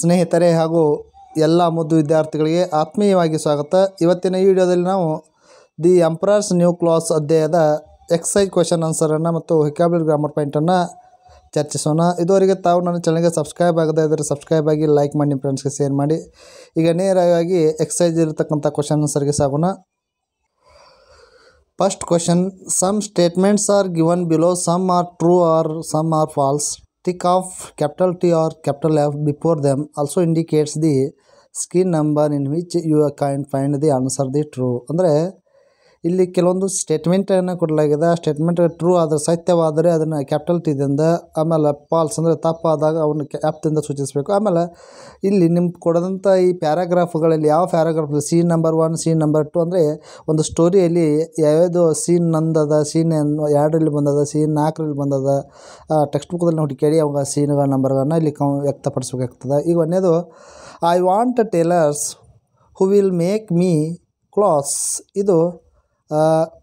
ಸ್ನೇಹಿತರೆ ಹಾಗೂ ಎಲ್ಲ ಮುದ್ದು ವಿದ್ಯಾರ್ಥಿಗಳಿಗೆ ಆತ್ಮೀಯವಾಗಿ ಸ್ವಾಗತ ಇವತ್ತಿನ ಈ ವಿಡಿಯೋದಲ್ಲಿ ನಾವು ದಿ ಎಂಪ್ರರ್ಸ್ ನ್ಯೂ ಕ್ಲಾಸ್ ಅಧ್ಯಾಯದ ಎಕ್ಸೈಸ್ ಕ್ವೆಶನ್ ಆನ್ಸರನ್ನು ಮತ್ತು ಹಿಕಾಬಲ್ ಗ್ರಾಮರ್ ಪಾಯಿಂಟನ್ನು ಚರ್ಚಿಸೋಣ ಇದುವರೆಗೆ ತಾವು ನನ್ನ ಚಾನಲ್ಗೆ ಸಬ್ಸ್ಕ್ರೈಬ್ ಆಗದೇ ಇದ್ದರೆ ಸಬ್ಸ್ಕ್ರೈಬ್ ಆಗಿ ಲೈಕ್ ಮಾಡಿ ನಿಮ್ಮ ಫ್ರೆಂಡ್ಸ್ಗೆ ಶೇರ್ ಮಾಡಿ ಈಗ ನೇರವಾಗಿ ಎಕ್ಸೈಸ್ ಇರತಕ್ಕಂಥ ಕ್ವಶನ್ ಆನ್ಸರ್ಗೆ ಸಾಗೋಣ first question some statements are given below some are true or some are false tick of capital T or capital F before them also indicates the skin number in which you can find the answer the true ಅಂದರೆ ಇಲ್ಲಿ ಕೆಲವೊಂದು ಸ್ಟೇಟ್ಮೆಂಟನ್ನು ಕೊಡಲಾಗಿದೆ ಆ statement true ಆದರೆ ಸತ್ಯವಾದರೆ ಅದನ್ನು capital ಟಿದಿಂದ ಆಮೇಲೆ falls ಅಂದರೆ ತಪ್ಪಾದಾಗ ಅವನ್ನ ಕ್ಯಾಪ್ದಿಂದ ಸೂಚಿಸಬೇಕು ಆಮೇಲೆ ಇಲ್ಲಿ ನಿಮ್ಗೆ ಕೊಡದಂಥ ಈ ಪ್ಯಾರಾಗ್ರಾಫ್ಗಳಲ್ಲಿ ಯಾವ paragraph scene number one scene number two ಅಂದರೆ ಒಂದು ಸ್ಟೋರಿಯಲ್ಲಿ ಯಾವ್ಯಾವುದು ಸೀನ್ ನಂದದ ಸೀನ್ ಎರಡರಲ್ಲಿ ಬಂದದ ಸೀನ್ ನಾಲ್ಕರಲ್ಲಿ ಬಂದದ ಟೆಕ್ಸ್ಟ್ ಬುಕ್ದಲ್ಲಿ ಹುಡುಕಾಡಿ ಅವಾಗ ಸೀನ್ಗಳ ನಂಬರ್ಗಳನ್ನ ಇಲ್ಲಿ ಕಂ ವ್ಯಕ್ತಪಡಿಸ್ಬೇಕಾಗ್ತದೆ ಈಗ ಒಂದೇದು I want tailors who will make me clothes ಇದು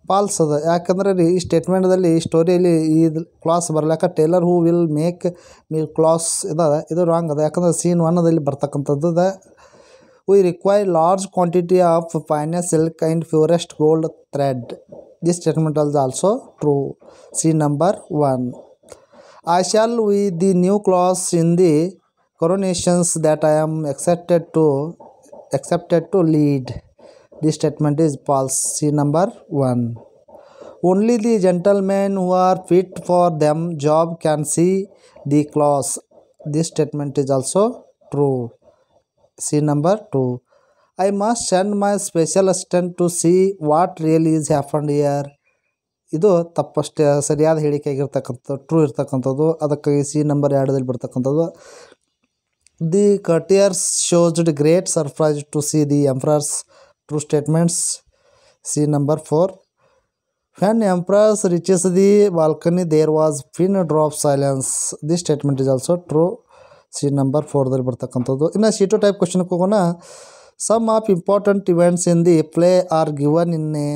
ಫಾಲ್ಸ್ ಅದ ಯಾಕಂದ್ರೆ ರೀ ಈ ಸ್ಟೇಟ್ಮೆಂಟ್ದಲ್ಲಿ ಸ್ಟೋರಿಯಲ್ಲಿ ಇದು ಕ್ಲಾಸ್ ಬರಲ್ಲ ಬರ್ಲಾಕ tailor who will make me clothes ಇದೆ ಇದು ರಾಂಗ್ ಅದ ಯಾಕಂದ್ರೆ ಸೀನ್ ಒನ್ನದಲ್ಲಿ ಬರ್ತಕ್ಕಂಥದ್ದು ಅದ we require large quantity of finest silk and purest gold thread this statement also also true scene number one I shall wear the new clothes in the coronations that I am expected to expected to lead This statement is false. c number 1. Only the gentlemen who are fit for them job can see the clause. This statement is also true. c number 2. I must send my special assistant to see what really is happened here. ಇದು ತಪ್ಪಷ್ಟು ಸರಿಯಾದ ಹೇಳಿಕೆ true ಇರ್ತಕ್ಕಂಥದ್ದು ಅದಕ್ಕಾಗಿ C number ಎರಡದಲ್ಲಿ ಬರ್ತಕ್ಕಂಥದ್ದು the courtiers showed great surprise to see the emperor's true statements scene number four when emperor reaches the balcony there was pin drop silence the statement is also true scene number ಫೋರ್ದಲ್ಲಿ ಬರ್ತಕ್ಕಂಥದ್ದು ಇನ್ನು C two type ಕ್ವಶನ್ಗೆ ಹೋಗೋಣ some of important events in the play are given in a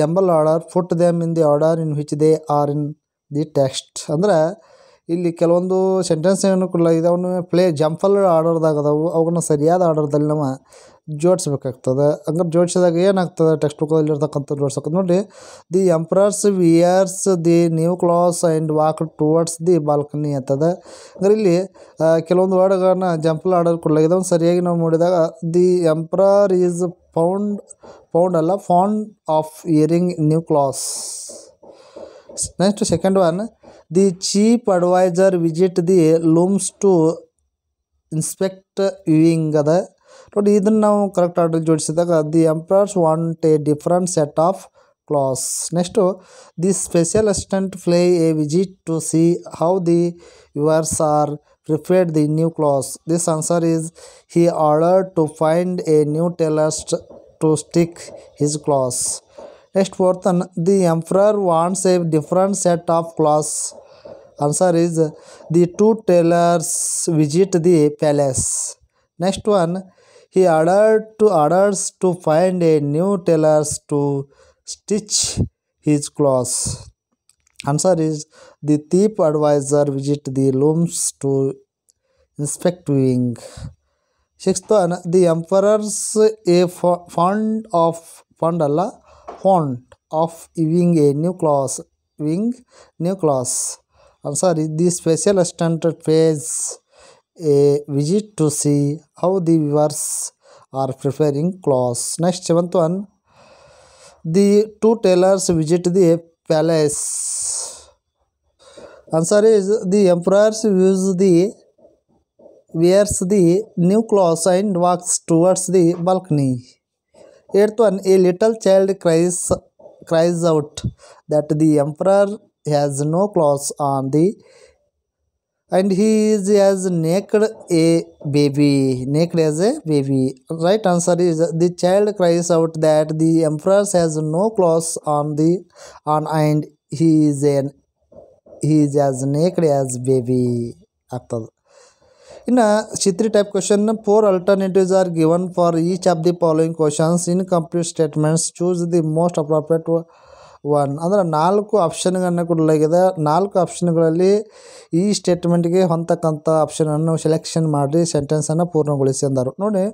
jumbled order put them in the order in which they are in the text ಅಂದ್ರೆ ಇಲ್ಲಿ ಕೆಲವೊಂದು sentence ಏನು ಕೂಡ ಅವನು ಪ್ಲೇ ಜಂಪಲ್ ಆರ್ಡರ್ದಾಗ ಅದಾವು ಅವುಗಳನ್ನ ಸರಿಯಾದ ಆರ್ಡರ್ದಲ್ಲಿ ನಾವು ಜೋಡಿಸ್ಬೇಕಾಗ್ತದೆ ಹಂಗಾರೆ ಜೋಡಿಸಿದಾಗ ಏನಾಗ್ತದೆ ಟೆಕ್ಸ್ಟ್ ಬುಕ್ ಇರ್ತಕ್ಕಂಥ ಜೋಡಿಸ್ಬೇಕು ನೋಡಿ the emperors wears the new clothes and walk towards the balcony ಅಂತದೆ ಅಂದರೆ ಇಲ್ಲಿ ಕೆಲವೊಂದು ವರ್ಡ್ಗಳನ್ನ ಜಂಪಲ್ ಆರ್ಡರ್ ಕೊಡಲಾಗಿದೆ ಒಂದು ಸರಿಯಾಗಿ ನಾವು ನೋಡಿದಾಗ the emperor is pound pound ಅಲ್ಲ found of wearing new clothes next second one the chief adviser visit the looms to inspect weaving ಅದ ನೋಡಿ ಇದನ್ನು ನಾವು ಕರೆಕ್ಟ್ ಆರ್ಡರ್ ಜೋಡಿಸಿದಾಗ the emperors want a different set of clothes next the special assistant play a visit to see prepared the new clothes. This answer is he ordered to find a new tailor to stick his clothes. Next fourth the emperor wants a different set of clothes. Answer is the two tailors visit the palace. Next one, he ordered to others to find a new tailor to stitch his clothes. Answer is the thief advisor visit the looms to inspect weaving. Sixth one, the emperor's a fond of fond Allah fond of weaving a new cloth, weaving new clothes. Answer is the special stunted pays a visit to see how the viewers are preparing clothes. Next, seventh one. The two tailors visit the palace. Answer is the emperors views the wears the new clothes and walks towards the balcony. Eighth one. A little child cries cries out that the emperor has no clothes on the and he is as naked a baby naked as a baby right answer is the child cries out that the emperor has no clothes on the on and he is an he is as naked as baby after in a Chitri type question, four alternatives are given for each of the following questions. In complete statements, choose the most appropriate one. One ಅಂದರೆ ನಾಲ್ಕು ಆಪ್ಷನ್ಗಳನ್ನು ಕೊಡಲಾಗಿದೆ ನಾಲ್ಕು ಆಪ್ಷನ್ಗಳಲ್ಲಿ ಈ ಸ್ಟೇಟ್ಮೆಂಟ್ಗೆ ಹೊಂದತಕ್ಕಂಥ ಆಪ್ಷನನ್ನು selection ಮಾಡಿ ಸೆಂಟೆನ್ಸನ್ನು ಪೂರ್ಣಗೊಳಿಸಿ ಅಂದರು ನೋಡಿ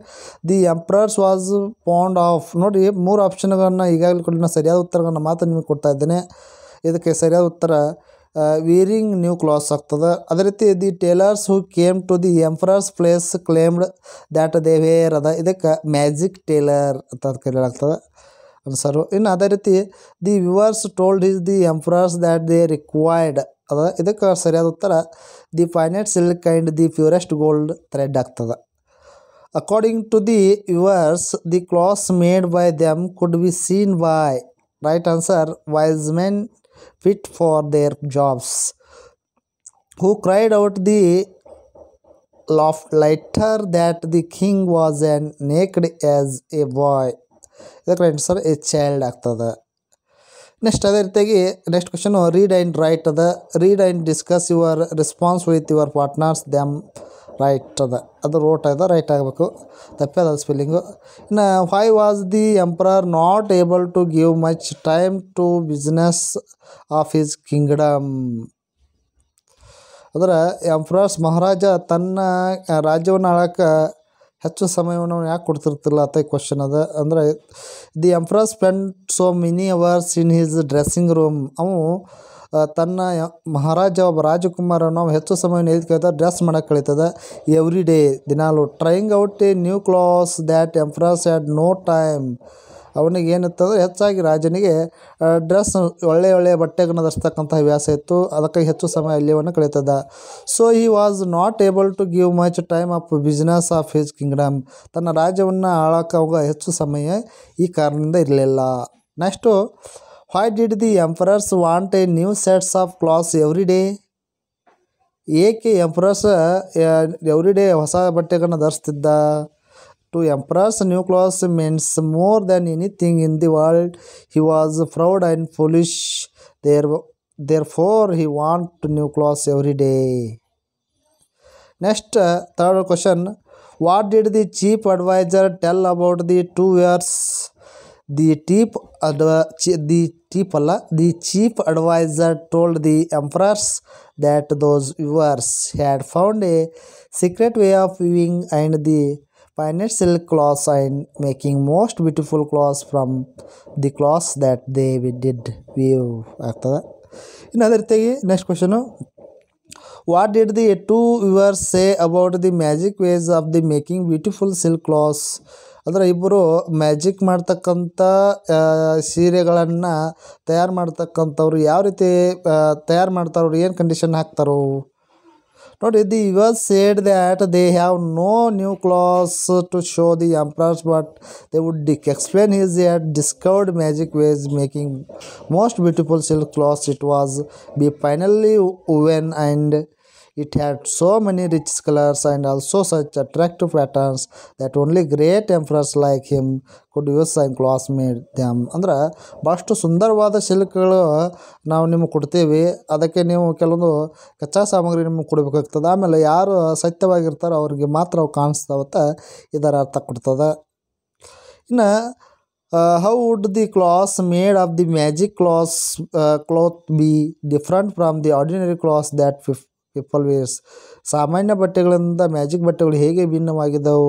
the emperors was fond of ನೋಡಿ ಮೂರು ಆಪ್ಷನ್ಗಳನ್ನು ಈಗಾಗಲೇ ಕೂಡ ಸರಿಯಾದ ಉತ್ತರಗಳನ್ನು ಮಾತ್ರ ನಿಮಗೆ ಕೊಡ್ತಾ ಇದ್ದೇನೆ ಇದಕ್ಕೆ ಸರಿಯಾದ ಉತ್ತರ ವೀರಿಂಗ್ ನ್ಯೂ ಕ್ಲಾಸ್ ಆಗ್ತದೆ ಅದೇ ರೀತಿ the tailors who came to the emperor's place claimed that ಅದ ಇದಕ್ಕೆ ಮ್ಯಾಜಿಕ್ ಟೇಲರ್ ಅಂತ ಕರೆಯಲಾಗ್ತದೆ and In other the viewers told the emperors that they required the finest silk and the purest gold thread. According to the viewers, the clothes made by them could be seen by right answer wise men fit for their jobs who cried out the loft lighter that the king was as naked as a boy ಇದಕ್ಕೆ answer a child ಆಗ್ತದೆ next ಅದೇ ರೀತಿಯಾಗಿ next question read and write ಅದ read and discuss your response with your partners them write ಅದ ಅದು wrote ಅದ write ಆಗಬೇಕು ಅದ ಸ್ಪೆಲ್ಲಿಂಗು ಇನ್ನು why was the emperor not able to give much time to business of his kingdom ಅಂದ್ರೆ emperors ಮಹಾರಾಜ ತನ್ನ ರಾಜ್ಯವನ್ನು ಆಳಕ್ಕೆ ಹೆಚ್ಚು ಸಮಯವನ್ನು ಯಾಕೆ ಕೊಡ್ತಿರ್ತಿಲ್ಲ ಅಂತ ಕ್ವಶನ್ ಅದ ಅಂದರೆ the emperors spend so many hours in his dressing room ಅವು ತನ್ನ ಮಹಾರಾಜ ಒಬ್ಬ ರಾಜಕುಮಾರನ ಹೆಚ್ಚು ಸಮಯ ಎದ್ದು ಕಳೀತದೆ ಡ್ರೆಸ್ ಮಾಡೋಕ್ಕೆ ಕಳೀತದೆ ಎವ್ರಿ ಡೇ ದಿನಾಲು trying out a new clothes that emperor at no time ಅವನಿಗೆ ಏನಿತ್ತಂದ್ರೆ ಹೆಚ್ಚಾಗಿ ರಾಜನಿಗೆ ಡ್ರೆಸ್ ಒಳ್ಳೆಯ ಒಳ್ಳೆಯ ಬಟ್ಟೆಗಳನ್ನು ಧರಿಸ್ತಕ್ಕಂಥ ಹವ್ಯಾಸ ಇತ್ತು ಅದಕ್ಕೆ ಹೆಚ್ಚು ಸಮಯ ಅಲ್ಲಿವನ್ನು ಕಳೀತದ so he was not able to give much time of business of his kingdom ತನ್ನ ರಾಜ್ಯವನ್ನು ಅವಾಗ ಹೆಚ್ಚು ಸಮಯ ಈ ಕಾರಣದಿಂದ ಇರಲಿಲ್ಲ next why did the emperors want a new sets of clothes every day ಏಕೆ ಎಂಪ್ರಸ್ ಎವ್ರಿ ಡೇ ಹೊಸ ಬಟ್ಟೆಗಳನ್ನು ಧರಿಸ್ತಿದ್ದ to Emperor's new clothes means more than anything in the world. He was proud and foolish. Therefore, he wanted clothes every day. Next, uh, third question. What did the chief advisor tell about the two years? The chief, the chief, the chief advisor told the emperors that those viewers had found a secret way of viewing and the silk silk cloths and making most beautiful cloths from the cloths that they did weave ಆಗ್ತದೆ ಇನ್ನು ಅದೇ ರೀತಿಯಾಗಿ next question what did the two weavers say about the magic ways of the making beautiful silk clothes ಅಂದರೆ ಇಬ್ಬರು magic ಮಾಡ್ತಕ್ಕಂಥ ಸೀರೆಗಳನ್ನು ತಯಾರು ಮಾಡ್ತಕ್ಕಂಥವ್ರು ಯಾವ ರೀತಿ ತಯಾರು ಮಾಡ್ತಾರೋ ಏನು ಕಂಡೀಷನ್ ಹಾಕ್ತಾರೋ Note the viewers said that they have no new clothes to show the emperors, but they would explain his yet discovered magic ways making most beautiful silk clothes. It was be finally woven and It had so many rich colors and also such attractive patterns that only great emperors like him could use and clothes made them ಅಂದ್ರೆ ಭಾಳಷ್ಟು ಸುಂದರವಾದ ಶಿಲ್ಕಗಳು ನಾವು ನಿಮಗೆ ಕೊಡ್ತೀವಿ ಅದಕ್ಕೆ ನೀವು ಕೆಲವೊಂದು ಕಚ್ಚಾ ಸಾಮಗ್ರಿ ನಿಮಗೆ ಕೊಡಬೇಕಾಗ್ತದೆ ಆಮೇಲೆ ಯಾರು ಸತ್ಯವಾಗಿರ್ತಾರೋ ಅವ್ರಿಗೆ ಮಾತ್ರ ಅವು ಕಾಣಿಸ್ತಾವತ್ತ ಇದರ ಅರ್ಥ ಕೊಡ್ತದೆ ಇನ್ನು how would the clothes made of the magic clothes cloth be different from the ordinary clothes that few people wears ಸಾಮಾನ್ಯ ಬಟ್ಟೆಗಳಿಂದ ಮ್ಯಾಜಿಕ್ ಬಟ್ಟೆಗಳು ಹೇಗೆ ಭಿನ್ನವಾಗಿದ್ದವು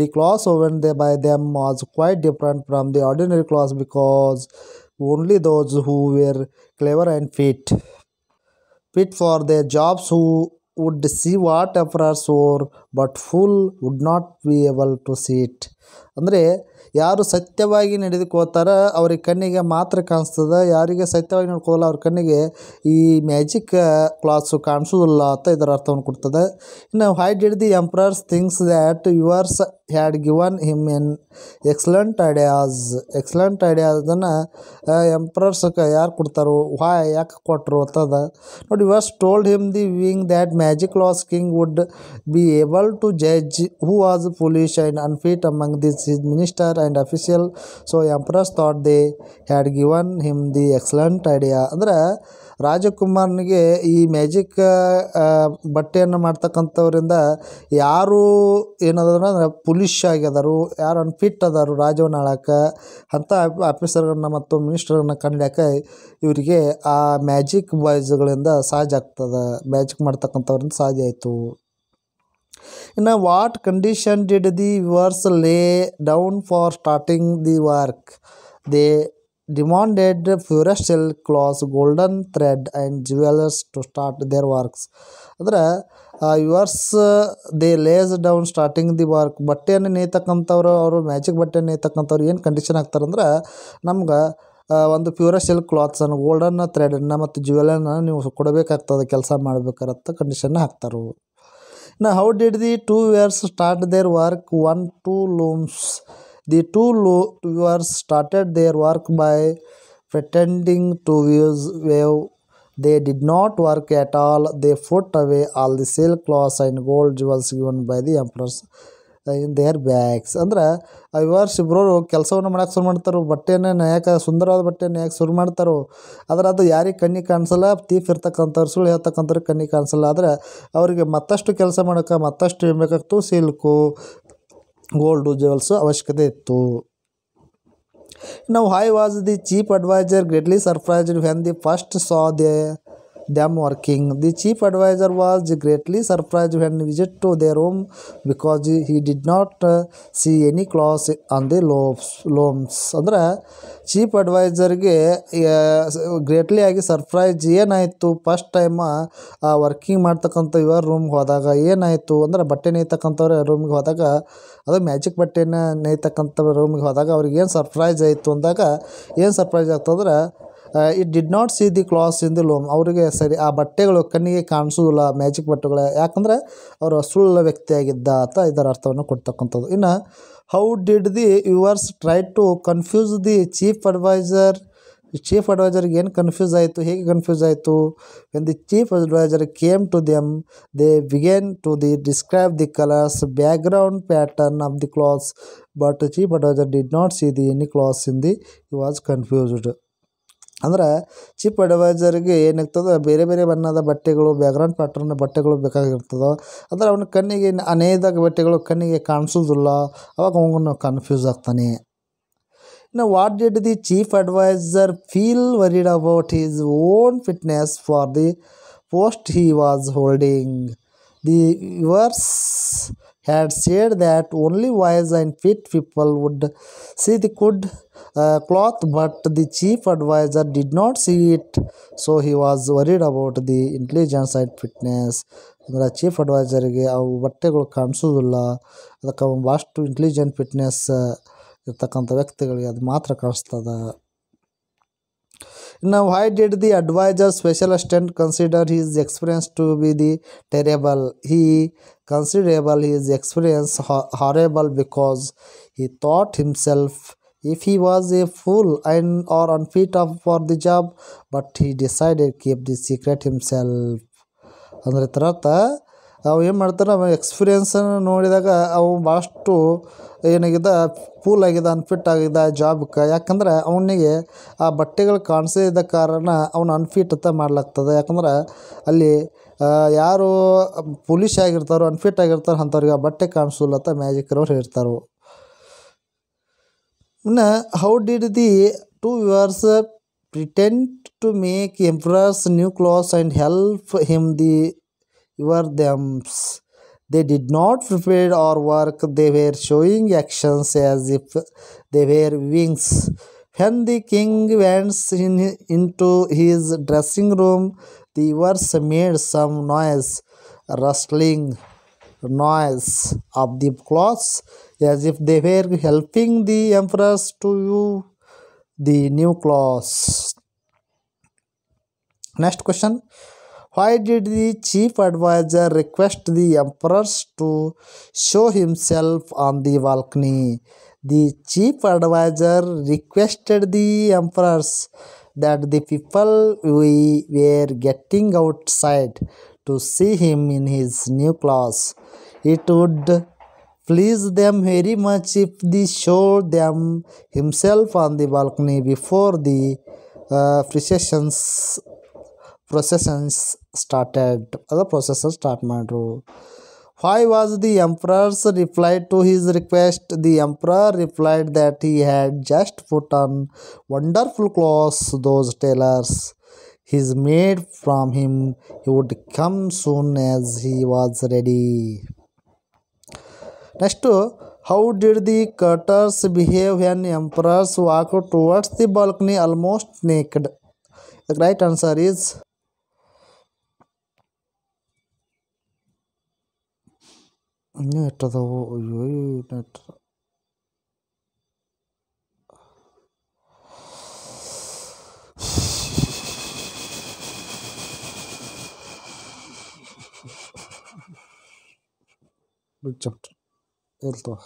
the clothes woven they by them was quite different from the ordinary clothes because only those who were clever and fit fit for the jobs who see what what emperors saw but fool would not be able to see it ಅಂದರೆ ಯಾರು ಸತ್ಯವಾಗಿ ನಡೆದುಕೋತಾರ ಅವ್ರಿಗೆ ಕಣ್ಣಿಗೆ ಮಾತ್ರ ಕಾಣಿಸ್ತದೆ ಯಾರಿಗೆ ಸತ್ಯವಾಗಿ ನೋಡ್ಕೋಲ್ಲ ಅವ್ರ ಕಣ್ಣಿಗೆ ಈ ಮ್ಯಾಜಿಕ್ ಕ್ಲಾಸು ಕಾಣಿಸೋದಿಲ್ಲ ಅಂತ ಇದರ ಅರ್ಥವನ್ನು ಕೊಡ್ತದೆ ಇನ್ನು why did the emperors thinks that weavers had given him an excellent ideas excellent ಐಡಿಯಾಸನ್ನು ಎಂಪ್ರರ್ಸ್ ಯಾರು ಕೊಡ್ತಾರೋ ವಾಯ್ ಯಾಕೆ ಕೊಟ್ಟರು ಅಂತದ ನೋಡಿ weavers told him the thing that magic clothes king would be able to judge who was foolish and unfit among this his minister and official so emperors thought they had given him the excellent idea ಅಂದರೆ ರಾಜಕುಮಾರ್ನಿಗೆ ಈ magic ಬಟ್ಟೆಯನ್ನು ಮಾಡ್ತಕ್ಕಂಥವ್ರಿಂದ ಯಾರು ಏನದಂದ್ರೆ ಪುಲಿಷ್ ಆಗ್ಯದರು ಯಾರು unfit ಅದಾರು ರಾಜವನ್ನು ಆಳಕ್ಕೆ ಅಂಥ ಆಫೀಸರ್ಗಳನ್ನ ಮತ್ತು ಮಿನಿಸ್ಟರ್ಗಳನ್ನ ಕಂಡ್ಯಾಕ ಇವರಿಗೆ ಆ ಮ್ಯಾಜಿಕ್ ಬಾಯ್ಸ್ಗಳಿಂದ ಸಹಜ ಆಗ್ತದೆ ಮ್ಯಾಜಿಕ್ ಮಾಡ್ತಕ್ಕಂಥವ್ರಿಂದ ಸಹಜ ಆಯಿತು ಇನ್ನು what condition did the weavers lay down for starting the work they demanded purest silk cloths golden thread and jewelers to start their works ಅಂದ್ರೆ weavers they lays down starting the work ಬಟ್ಟೆಯನ್ನು ನೇಯ್ತಕ್ಕಂಥವ್ರು ಅವರು magic ಬಟ್ಟೆ ನೇಯ್ತಕ್ಕಂಥವ್ರು ಏನು condition ಹಾಕ್ತಾರಂದ್ರೆ ನಮ್ಗೆ ಒಂದು ಪ್ಯೂರ silk ಕ್ಲಾತ್ಸನ್ನು golden ಥ್ರೆಡನ್ನು ಮತ್ತು ಜ್ಯುವೆಲನ್ನು ನೀವು ಕೊಡಬೇಕಾಗ್ತದೆ ಕೆಲಸ ಮಾಡ್ಬೇಕಾರತ್ತ ಕಂಡೀಷನ್ನ ಹಾಕ್ತಾರೆ Now, how did the two viewers start their work? One, two looms. The two viewers started their work by pretending to use wave. They did not work at all. They put away all the silk cloths and gold jewels given by the empress. In their bags ಅಂದ್ರೆ weavers ಇಬ್ಬರು ಕೆಲಸವನ್ನು ಮಾಡೋಕೆ ಶುರು ಮಾಡ್ತಾರೆ ಬಟ್ಟೆಯನ್ನು ನೇಯಕ್ಕೆ ಸುಂದರವಾದ ಬಟ್ಟೆ ನೇಯಕ್ಕೆ ಶುರು ಮಾಡ್ತಾರೋ ಆದ್ರೆ ಅದು ಯಾರಿಗೆ ಕಣ್ಣಿಗೆ ಕಾಣಿಸಲ್ಲ ತೀಫ್ ಇರ್ತಕ್ಕಂಥವ್ರು ಸುಳ್ಳು ಹೇಳ್ತಕ್ಕಂಥವ್ರಿಗೆ ಕಣ್ಣಿಗೆ ಕಾಣಿಸಲ್ಲ ಆದರೆ ಅವರಿಗೆ ಮತ್ತಷ್ಟು ಕೆಲಸ ಮಾಡೋಕ್ಕೆ ಮತ್ತಷ್ಟು ಬೇಕಾಗ್ತು ಸಿಲ್ಕು ಗೋಲ್ಡು ಜುವೆಲ್ಸು ಅವಶ್ಯಕತೆ ಇತ್ತು ನಾವು why was the chief adviser greatly surprised when the first saw they them working. The chief advisor was greatly surprised when visited to their home because he did not uh, see any claws on the lobes looms ಅಂದರೆ chief ಅಡ್ವೈಸರ್ಗೆ greatly ಆಗಿ surprise ಏನಾಯಿತು first time working ಮಾಡ್ತಕ್ಕಂಥ ಇವ್ರ ರೂಮ್ಗೆ ಹೋದಾಗ ಏನಾಯಿತು ಅಂದರೆ ಬಟ್ಟೆ ನೇಯ್ತಕ್ಕಂಥವ್ರ ರೂಮ್ಗೆ ಹೋದಾಗ ಅದು ಮ್ಯಾಜಿಕ್ ಬಟ್ಟೆನ ನೇಯ್ತಕ್ಕಂಥ ರೂಮ್ಗೆ ಹೋದಾಗ ಅವ್ರಿಗೆ ಏನು ಸರ್ಪ್ರೈಸ್ ಆಯಿತು ಅಂದಾಗ ಏನು ಸರ್ಪ್ರೈಸ್ ಆಗ್ತಂದ್ರೆ it did not see the clothes in the loom ಅವರಿಗೆ ಸರಿ ಆ ಬಟ್ಟೆಗಳು ಕಣ್ಣಿಗೆ ಕಾಣಿಸೋದಿಲ್ಲ ಮ್ಯಾಜಿಕ್ ಬಟ್ಟೆಗಳು ಯಾಕಂದರೆ ಅವರು ಸುಳ್ಳ ವ್ಯಕ್ತಿಯಾಗಿದ್ದ ಅಂತ ಇದರ ಅರ್ಥವನ್ನು ಕೊಡ್ತಕ್ಕಂಥದ್ದು ಇನ್ನು how did the weavers try to confuse the chief adviser chief ಅಡ್ವೈಸರ್ಗೆ ಏನು ಕನ್ಫ್ಯೂಸ್ ಆಯಿತು ಹೇಗೆ ಕನ್ಫ್ಯೂಸ್ ಆಯಿತು when the chief adviser came to them they began to the describe the colours background pattern of the clothes but chief adviser did not see the any clothes in the was confused ಅಂದ್ರೆ chief ಅಡ್ವೈಸರ್ಗೆ ಏನಾಗ್ತದೆ ಬೇರೆ ಬೇರೆ ಬಣ್ಣದ ಬಟ್ಟೆಗಳು background pattern ಬಟ್ಟೆಗಳು ಬೇಕಾಗಿರ್ತದೆ ಅಂದ್ರೆ ಅವನ ಕಣ್ಣಿಗೆ ಅನೇಕ ಬಟ್ಟೆಗಳು ಕಣ್ಣಿಗೆ ಕಾಣಿಸೋದಿಲ್ಲ ಅವಾಗ ಅವನು ಕನ್ಫ್ಯೂಸ್ ಆಗ್ತಾನೆ ಇನ್ನು what did the chief adviser feel worried about his own fitness for the post he was holding the weavers had said that only wise and fit people would see the good uh, cloth, but the chief advisor did not see it, so he was worried about the intelligence and fitness. ಅಂದರೆ chief ಅಡ್ವೈಸರಿಗೆ ಅವು ಬಟ್ಟೆಗಳು ಕಾಣಿಸೋದಿಲ್ಲ ಅದಕ್ಕೆ ಭಾಳಷ್ಟು intelligent fitness ಇರ್ತಕ್ಕಂಥ ವ್ಯಕ್ತಿಗಳಿಗೆ ಅದು ಮಾತ್ರ ಕಾಣಿಸ್ತದೆ Now, why did the advisor special assistant consider his experience to be the terrible? He considerable his experience horrible because he thought himself if he was a fool and or unfit of for the job, but he decided to keep the secret himself. ಅಂದ್ರೆ ಥರ ಅವ ಏನು ಮಾಡ್ತಾನೆ ಅವ ಎಕ್ಸ್ಪೀರಿಯನ್ಸನ್ನು ನೋಡಿದಾಗ ಅವು ಭಾಳಷ್ಟು ಏನಾಗಿದೆ ಫೂಲ್ ಆಗಿದೆ ಅನ್ಫಿಟ್ ಆಗಿದೆ ಜಾಬ್ಗೆ ಯಾಕಂದ್ರೆ ಅವನಿಗೆ ಆ ಬಟ್ಟೆಗಳು ಕಾಣಿಸದ ಕಾರಣ ಅವನು ಅನ್ಫಿಟ್ ಅಂತ ಮಾಡ್ಲಾಗ್ತದೆ ಯಾಕಂದ್ರೆ ಅಲ್ಲಿ ಯಾರು ಪೊಲೀಸ್ ಆಗಿರ್ತಾರೋ ಅನ್ಫಿಟ್ ಆಗಿರ್ತಾರೋ ಅಂಥವ್ರಿಗೆ ಆ ಬಟ್ಟೆ ಕಾಣಿಸಲ್ಲ ಅಂತ ಮ್ಯಾಜಿಕ್ ಅವ್ರು ಹೇಳ್ತಾರೆ ಇನ್ನು how did the two viewers pretend to make emperors new clothes and help him the weavers ದಮ್ಸ್ They did not prepare or work, they were showing actions as if they were wings. When the king went in, into his dressing room, the words made some noise, rustling noise of the clothes, as if they were helping the empress to view the new clothes. Next question why did the chief advisor request the emperors to show himself on the balcony? The chief advisor requested the emperors that the people we were getting outside to see him in his new clothes. It would please them very much if they showed them himself on the balcony before the uh, processions processions started ಅದು start, my ಮಾಡ್ರು why was the emperor's reply to his request the emperor replied that he had just put on wonderful clothes those tailors his made from him he would come soon as he was ready next how did the cutters behave when emperors walked towards the balcony almost naked the right answer is Neetadabo oyoyo neetadabo. Good job. Elto.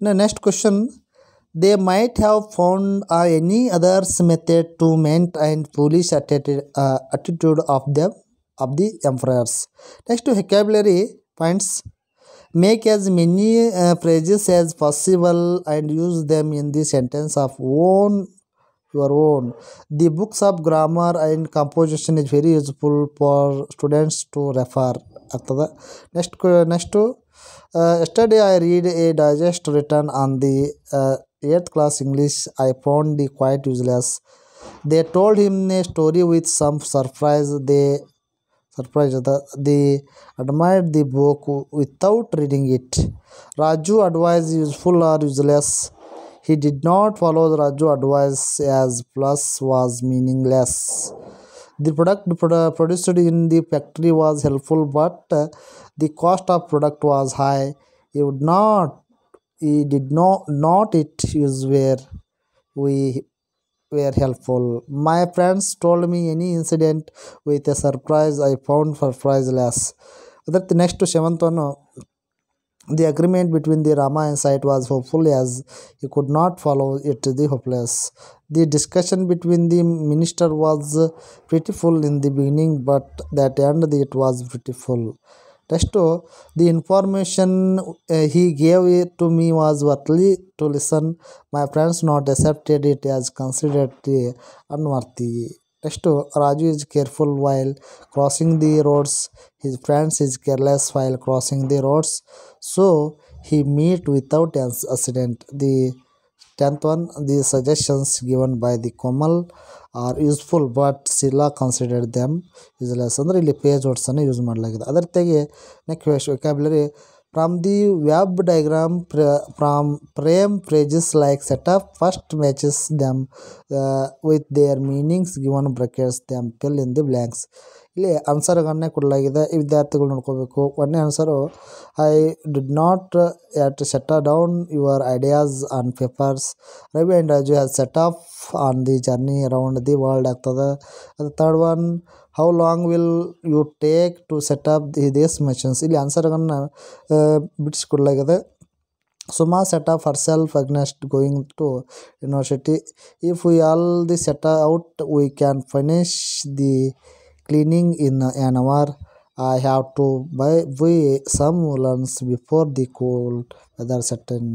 Now next question. They might have found uh, any other method to maintain foolish attitude, uh, attitude of them of the emperors. Next to vocabulary points. Make as many uh, phrases as possible and use them in the sentence of own your own. The books of grammar and composition is very useful for students to refer. to next to yesterday uh, I read a digest written on the. Uh, 8th class English, I found the quite useless. They told him a story with some surprise. They surprised that they admired the book without reading it. Raju advised useful or useless. He did not follow Raju advice as plus was meaningless. The product produced in the factory was helpful, but the cost of product was high. He would not he did not not it is where we were helpful. My friends told me any incident with a surprise I found for priceless. That the next to seventh one, the agreement between the Rama and Site was hopeful as he could not follow it the hopeless. The discussion between the minister was pretty full in the beginning, but that end it was pretty full. Resto, the information uh, he gave to me was worthy to listen my friends not accepted it as considered unworthy Resto, uh, raju is careful while crossing the roads his friends is careless while crossing the roads so he meet without accident the Tenth one, the suggestions given by the Komal are useful but ಸಿಲಾ consider them useless ಅಂದರೆ ಇಲ್ಲಿ page ವರ್ಡ್ಸನ್ನು use ಮಾಡಲಾಗಿದೆ ಅದರ ತೆಗೆ next vocabulary From the web diagram, from frame phrases like setup first matches them uh, with their meanings given brackets them fill in the blanks. ಇಲ್ಲಿ ಆನ್ಸರ್ಗಳನ್ನೇ ಕೊಡಲಾಗಿದೆ ವಿದ್ಯಾರ್ಥಿಗಳು ನೋಡ್ಕೋಬೇಕು ಒಂದನೇ answer I did not yet yet down your ideas on papers Ravi and Raju has set off on the journey around the world ಆಗ್ತದೆ ಅದು third one how long will you take to set up these machines ಇಲ್ಲಿ ಆನ್ಸರ್ಗಳನ್ನು ಬಿಡಿಸ್ಕೊಡ್ಲಾಗಿದೆ Suma set off her self against going to university if we all the set out we can finish the cleaning in an hour I have to by bye some learns before the cold weather set in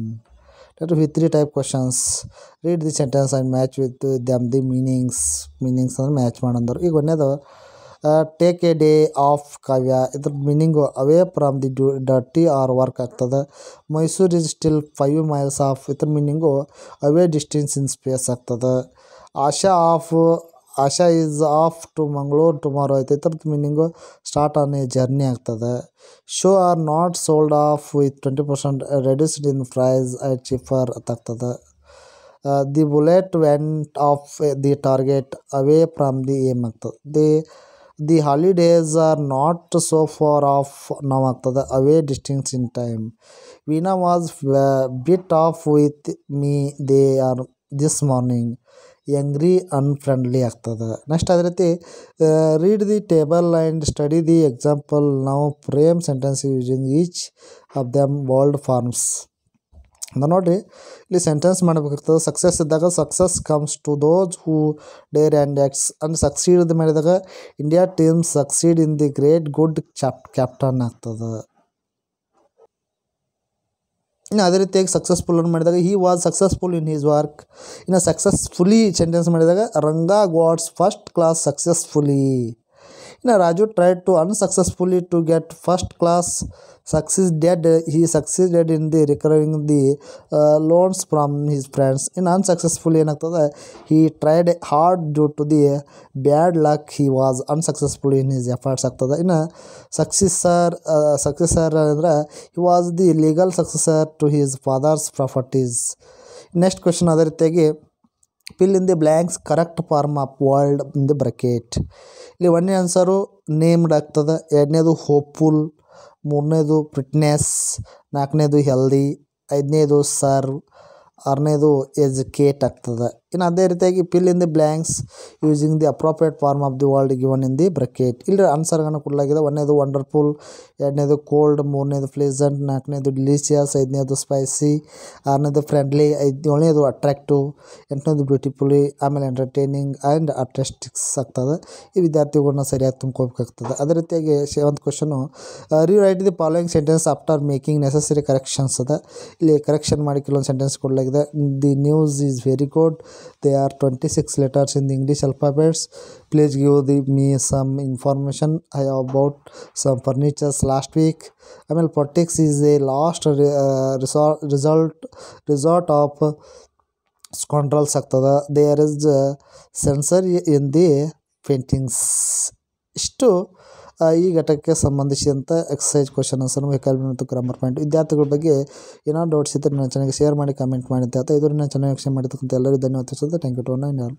that will be three type questions read the sentence and match with them the meanings meanings and match ಮಾಡಂದರು ಈಗ ಒಂದೇದು take a day off Kavya ಇದ್ರ meaning away from the due dirty or work ಆಗ್ತದೆ Mysuru is still five miles off ಇದ್ರ meaning away distance in space ಆಗ್ತದೆ Asha off Asha is off to Mangaluru tomorrow ಐತೆ ಇದ್ರದ್ದು meaning start on a journey ಆಗ್ತದೆ show are not sold off with twenty percent reduced in price it cheaper ಆಗ್ತದೆ the bullet went off the target away from the aim ಆಗ್ತದೆ the the holidays are not so far off ನಾವು ಆಗ್ತದೆ away distance in time Veena was bit off with me they are this morning angry unfriendly ಆಗ್ತದೆ next ಅದೇ ರೀತಿ read the table and study the example ನಾವು frame sentence using each of them world forms ನಾವು ನೋಡಿರಿ ಇಲ್ಲಿ sentence ಮಾಡಬೇಕಾಗ್ತದೆ success ಇದ್ದಾಗ success comes to those who dare and acts ಅಂದ್ರೆ ಸಕ್ಸೀಡ್ ಮಾಡಿದಾಗ India team succeed in the great good chop captain ಆಗ್ತದೆ ಇನ್ನು ಅದೇ ರೀತಿಯಾಗಿ ಸಕ್ಸಸ್ಫುಲ್ ಅನ್ನು ಮಾಡಿದಾಗ he was successful in his work ಇನ್ನು ಸಕ್ಸಸ್ಫುಲಿ ಸೆಂಟೆನ್ಸ್ ಮಾಡಿದಾಗ Ranga got first class successfully Now Raju tried to unsuccessfully to get first class success dead, he succeeded in the recovering the uh, loans from his friends in unsuccessfully ಏನಾಗ್ತದೆ he tried hard due to the bad luck he was unsuccessful in his efforts ಆಗ್ತದೆ ಇನ್ನು successor, successor ಅಂದರೆ he was the legal successor to his father's properties Next question, ಅದೇ ರೀತಿಯಾಗಿ fill in the blanks correct form of world in the bracket ಇಲ್ಲಿ ಒಂದೇ answer named ಆಗ್ತದೆ ಎರಡನೇದು hopeful ಮೂರನೇದು ಫಿಟ್ನೆಸ್ ನಾಲ್ಕನೇದು ಹೆಲ್ದಿ ಐದನೇದು ಸರ್ವ್ ಆರನೇದು ಎಜುಕೇಟ್ ಆಗ್ತದೆ ಇನ್ನು ಅದೇ ರೀತಿಯಾಗಿ fill in the blanks using the appropriate form of the world given in the bracket ಇಲ್ಲಿ ಆನ್ಸರ್ಗಳನ್ನು ಕೊಡಲಾಗಿದೆ ಒಂದನೇದು ವಂಡರ್ಫುಲ್ ಎರಡನೇದು ಕೋಲ್ಡ್ ಮೂರನೇದು ಪ್ಲೇಸೆಂಟ್ ನಾಲ್ಕನೇದು ಡಿಲೀಷಿಯಸ್ ಐದನೇದು ಸ್ಪೈಸಿ ಆರನೇದು ಫ್ರೆಂಡ್ಲಿ ಐದು ಏಳನೇದು ಅಟ್ರಾಕ್ಟಿವ್ ಎಂಟನೇದು ಬ್ಯೂಟಿಫುಲಿ ಆಮೇಲೆ ಎಂಟರ್ಟೈನಿಂಗ್ ಆ್ಯಂಡ್ ಅಟ್ರಾಸ್ಟಿಕ್ಸ್ ಆಗ್ತದೆ ಈ ವಿದ್ಯಾರ್ಥಿಗಳನ್ನ ಸರಿಯಾಗಿ ತುಂಬಿಕೋಬೇಕಾಗ್ತದೆ ಅದೇ ರೀತಿಯಾಗಿ ಒಂದು question rewrite the following sentence after making necessary corrections ಅದ ಇಲ್ಲಿ ಕರೆಕ್ಷನ್ ಮಾಡಿ ಕೆಲವೊಂದು ಸೆಂಟೆನ್ಸ್ ಕೊಡಲಾಗಿದೆ the news is very good There are 26 letters in the English alphabets. Please give the, me some information about some furnitures last week. Amalpotics is a last uh, resort, result, resort of control Saktada, there is a censor in the paintings ಈ ಘಟಕಕ್ಕೆ ಸಂಬಂಧಿಸಿದಂಥ exercise ಕ್ವಶನ್ಸನ್ನು vehicle ಮತ್ತು grammar point ವಿದ್ಯಾರ್ಥಿಗಳ ಬಗ್ಗೆ ಏನೋ doubts ಇದ್ದರೆ ನನ್ನ ಚೆನ್ನಾಗಿ ಶೇರ್ ಮಾಡಿ ಕಮೆಂಟ್ ಮಾಡಿ ಅಂತ ಇದನ್ನು ಚೆನ್ನಾಗಿ ಚಾನಲ್ ವೀಕ್ಷಣೆ ಮಾಡಿರ್ತಕ್ಕಂಥ ಎಲ್ಲರಿಗೂ ಧನ್ಯವಾದ thank you to nine all